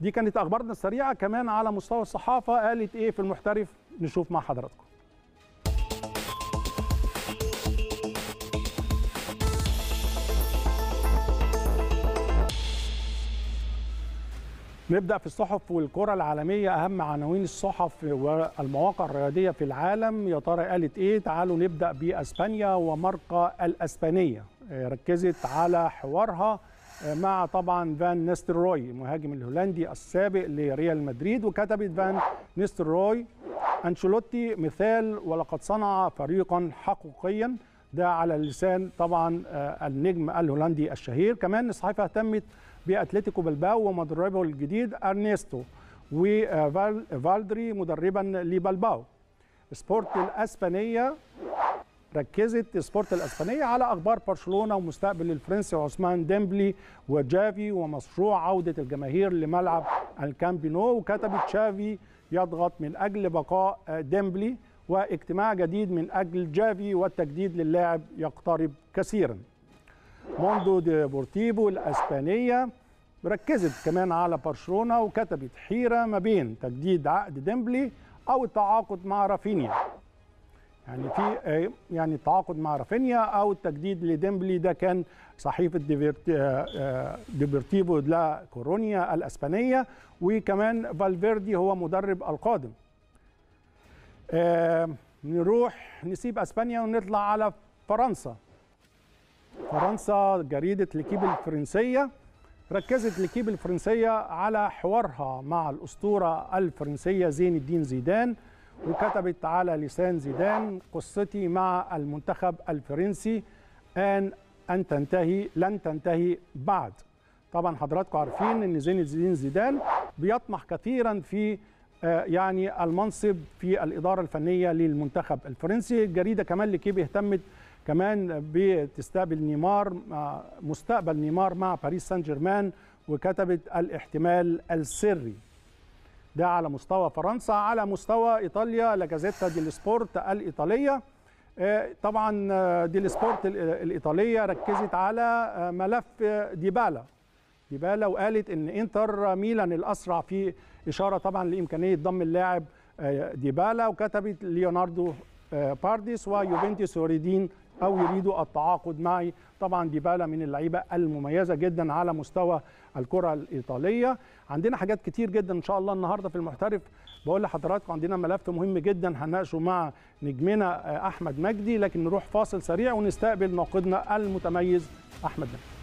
دي كانت اخبارنا السريعه كمان على مستوى الصحافه قالت ايه في المحترف نشوف مع حضراتكم نبدا في الصحف والكره العالميه اهم عناوين الصحف والمواقع الرياضيه في العالم يا ترى قالت ايه تعالوا نبدا باسبانيا ومرقه الاسبانيه ركزت على حوارها مع طبعا فان روي المهاجم الهولندي السابق لريال مدريد وكتبت فان روي أنشيلوتي مثال ولقد صنع فريقا حقيقيا ده على لسان طبعا آه، النجم الهولندي الشهير كمان الصحيفة اهتمت بأتلتيكو بلباو ومدربه الجديد أرنيستو وفالدري مدربا لبلباو سبورت الأسبانية ركزت سبورت الاسبانيه على اخبار برشلونه ومستقبل الفرنسي عثمان ديمبلي وجافي ومشروع عوده الجماهير لملعب الكامب نو وكتبت تشافي يضغط من اجل بقاء ديمبلي واجتماع جديد من اجل جافي والتجديد للاعب يقترب كثيرا. موندو بورتيبو الاسبانيه ركزت كمان على برشلونه وكتبت حيره ما بين تجديد عقد ديمبلي او التعاقد مع رافينيا يعني في آه، يعني التعاقد مع رافينيا او التجديد لديمبلي ده كان صحيفه آه، آه، ديبرتيفو لا كورونيا الاسبانيه وكمان فالفيردي هو مدرب القادم نروح نسيب اسبانيا ونطلع على فرنسا فرنسا جريده ليكيب الفرنسيه ركزت ليكيب الفرنسيه على حوارها مع الاسطوره الفرنسيه زين الدين زيدان وكتبت على لسان زيدان قصتي مع المنتخب الفرنسي ان ان تنتهي لن تنتهي بعد طبعا حضراتكم عارفين ان زين الدين زيدان بيطمح كثيرا في آه، يعني المنصب في الاداره الفنيه للمنتخب الفرنسي الجريده كمان لكيب اهتمت كمان بتستقبل نيمار آه، مستقبل نيمار مع باريس سان جيرمان وكتبت الاحتمال السري ده على مستوى فرنسا على مستوى ايطاليا لاجازيتا دي سبورت الايطاليه آه، طبعا آه، دي سبورت الايطاليه ركزت على آه، ملف ديبالا ديبالا وقالت ان انتر ميلان الاسرع في اشاره طبعا لامكانيه ضم اللاعب ديبالا وكتبت ليوناردو بارديس ويوفنتوس يريدين او يريدوا التعاقد معي طبعا ديبالا من اللعيبه المميزه جدا على مستوى الكره الايطاليه عندنا حاجات كتير جدا ان شاء الله النهارده في المحترف بقول لحضراتكم عندنا ملف مهم جدا هنناقشه مع نجمنا آه، احمد مجدي لكن نروح فاصل سريع ونستقبل ناقدنا المتميز احمد مجدي